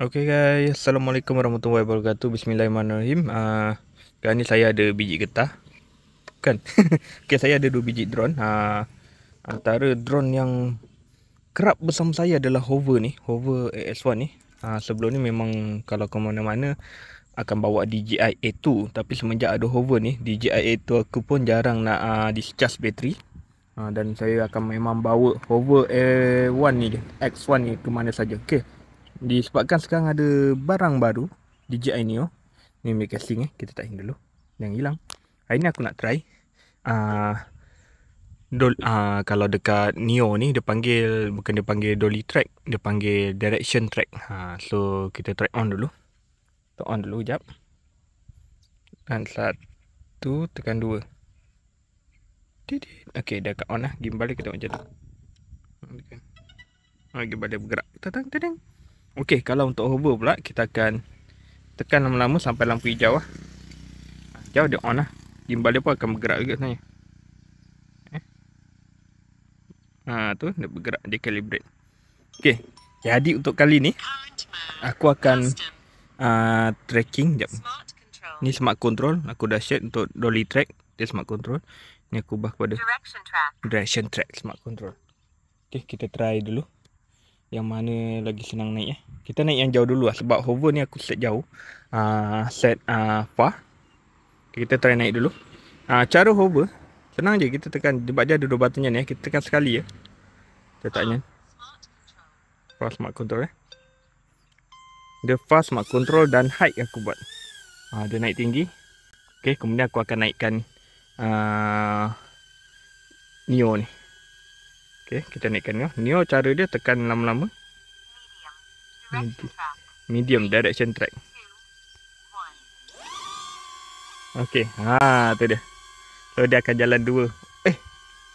Okay guys, Assalamualaikum warahmatullahi wabarakatuh Bismillahirrahmanirrahim uh, Kali ni saya ada biji getah Kan? okay, saya ada dua biji drone uh, Antara drone yang Kerap bersama saya adalah hover ni Hover AS1 ni uh, Sebelum ni memang kalau ke mana-mana Akan bawa DJI A2 Tapi semenjak ada hover ni DJI A2 aku pun jarang nak uh, discharge bateri uh, Dan saya akan memang bawa hover A1 ni X1 ni ke mana saja Okay Disebabkan sekarang ada barang baru DJI Neo Ni make casing eh Kita takin dulu Yang hilang Hari ni aku nak try uh, dol, uh, Kalau dekat Neo ni Dia panggil Bukan dia panggil dolly track Dia panggil direction track uh, So kita try on dulu Kita on dulu jap Dan satu Tekan dua Okay dah kat on lah Gimbal dia kita macam tu Okay Okay, balik bergerak. Tadang, tadang. Okey, kalau untuk hover pula kita akan tekan lama-lama sampai lampu hijau lah. Hijau dia on lah. Gimbal dia pun akan bergerak juga sebenarnya. Eh? Ha tu dia bergerak dia calibrate. Okey. Jadi untuk kali ni aku akan uh, tracking jap. Ni smart control, aku dah set untuk dolly track, dia smart control. Ni aku ubah kepada direction track, direction track smart control. Okey, kita try dulu yang mana lagi senang naik eh. Kita naik yang jauh dulu lah sebab hover ni aku set jauh. Uh, set uh, far. Okay, kita try naik dulu. Uh, cara hover, senang je kita tekan. Sebab dia ada dua button ni eh. Kita tekan sekali ya. Kita tak nyan. Fast smart control eh. Dia fast smart control dan height aku buat. Uh, dia naik tinggi. Okay, kemudian aku akan naikkan uh, Neo ni. Okey, kita naikkan Neo. Neo cara dia tekan lama-lama. Medium. Medium direction track. Okey, ha tu dia. So dia akan jalan dua. Eh,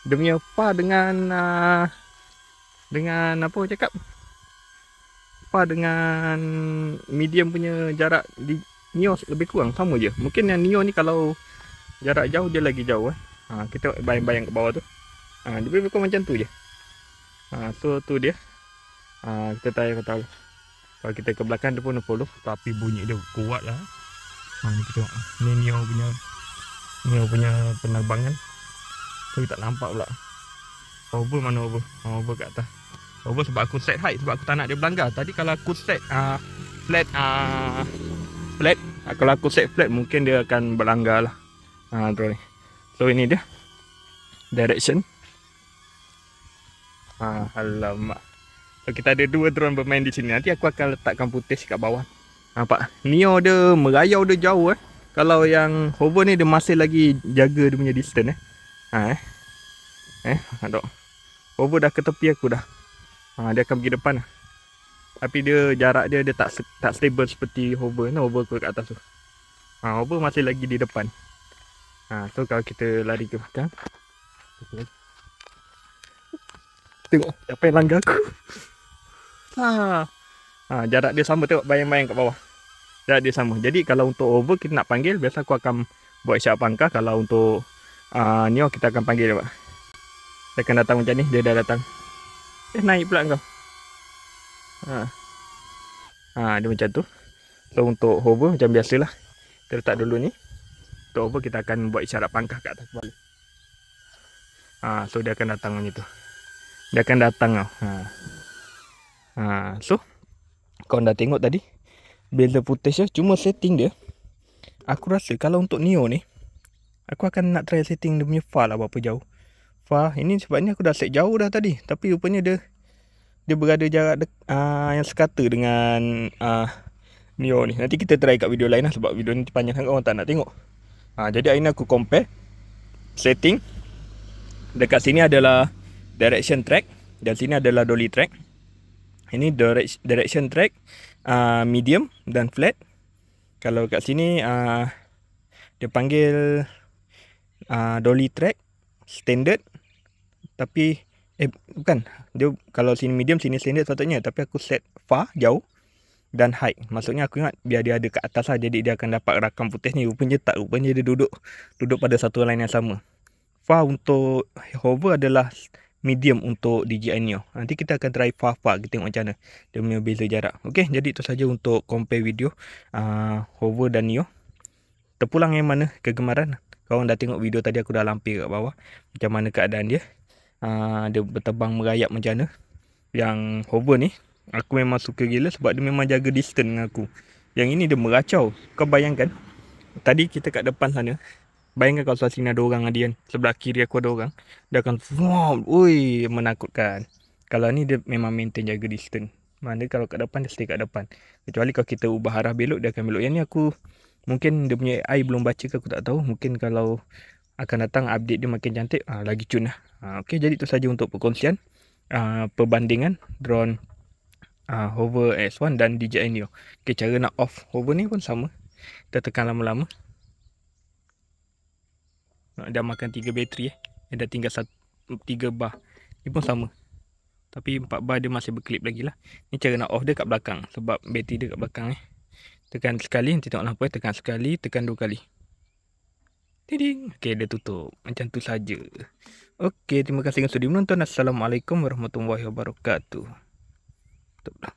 dia punya pa dengan uh, dengan apa cakap? Pa dengan medium punya jarak di Neo lebih kurang sama je. Mungkin yang Neo ni kalau jarak jauh dia lagi jauh eh. Ha, kita bayang-bayang ke bawah tu. Ha, dia lebih kurang macam tu je ha, tu tu dia ha, kita tak payah tahu kalau kita ke belakang dia pun 60 tapi bunyi dia kuat lah ha, ni kita ni Neo punya Neo punya penerbangan tu tak nampak pula over mana over over kat atas over sebab aku set height sebab aku tak nak dia berlanggar tadi kalau aku set uh, flat uh, flat uh, kalau aku set flat mungkin dia akan berlanggar lah uh, drone so ini dia direction Ah, alamak. So, kita ada dua drone bermain di sini. Nanti aku akan letakkan putih kat bawah. Ah, nampak? Neo dia merayau dia jauh eh. Kalau yang hover ni dia masih lagi jaga dia punya distance eh. Ha eh. Eh, ada. Hover dah ke tepi aku dah. Ha, dia akan pergi depan. Tapi dia jarak dia dia tak tak stable seperti hover. Nah, hover aku kat atas tu. Ha, hover masih lagi di depan. Ha, so kalau kita lari ke belakang. Okay. Tengok siapa yang langgar aku. Ha. Ha, jarak dia sama tengok bayang-bayang kat bawah. Jarak dia sama. Jadi kalau untuk over kita nak panggil biasa aku akan buat siap pangkah kalau untuk uh, ha, oh, Neo kita akan panggil dia. Pak. Dia akan datang macam ni, dia dah datang. Eh naik pula kau. Ha. Ha, dia macam tu. So untuk hover macam biasalah. Kita letak dulu ni. Untuk hover kita akan buat isyarat pangkah kat atas kepala. Ha, so dia akan datang macam tu. Dia akan datang tau ha. Ha. So Kau dah tengok tadi Bezer footage lah Cuma setting dia Aku rasa kalau untuk Neo ni Aku akan nak try setting dia punya far lah berapa jauh Far ini sebabnya aku dah set jauh dah tadi Tapi rupanya dia Dia berada jarak dek uh, yang sekata dengan uh, Neo ni Nanti kita try kat video lain lah Sebab video ni panjang sangat orang tak nak tengok ha, Jadi hari ni aku compare Setting Dekat sini adalah direction track dan sini adalah dolly track. Ini direction track uh, medium dan flat. Kalau kat sini uh, dia panggil uh, dolly track standard tapi eh bukan dia kalau sini medium sini standard sepatutnya tapi aku set far jauh dan high. maksudnya aku ingat biar dia ada kat atas lah jadi dia akan dapat rakam putih ni rupanya tak rupanya dia duduk duduk pada satu line yang sama far untuk hover adalah medium untuk DJI Neo. Nanti kita akan try Fafa far Kita tengok macam mana. Dia punya beza jarak. Okey. Jadi itu saja untuk compare video. Uh, hover dan Neo. Terpulang yang mana kegemaran. Kawan dah tengok video tadi aku dah lampir kat bawah. Macam mana keadaan dia. Uh, dia berterbang merayap macam mana. Yang hover ni. Aku memang suka gila sebab dia memang jaga distance dengan aku. Yang ini dia meracau. Kau bayangkan. Tadi kita kat depan sana. Bayangkan kalau Sasina ada orang dia Sebelah kiri aku ada orang. Dia akan wow, woi, menakutkan. Kalau ni dia memang maintain jaga distance. Mana kalau kat depan dia stay kat depan. Kecuali kalau kita ubah arah belok dia akan belok. Yang ni aku mungkin dia punya AI belum baca ke aku tak tahu. Mungkin kalau akan datang update dia makin cantik ha, lagi cun lah. Ha, ah, okay, jadi itu saja untuk perkongsian ha, perbandingan drone ha, Hover s 1 dan DJI Neo. Okay, cara nak off hover ni pun sama. Kita tekan lama-lama. Nak Dah makan 3 bateri eh. Dia dah tinggal 3 bar. Ni pun sama. Tapi 4 bar dia masih berkelip lagi lah. Ni cara nak off dia kat belakang. Sebab bateri dia kat belakang eh. Tekan sekali. Nanti tengok lampu eh. Tekan sekali. Tekan dua kali. Ding. Okay dia tutup. Macam tu saja. Okay terima kasih yang sudah menonton. Assalamualaikum warahmatullahi wabarakatuh. Tutup lah.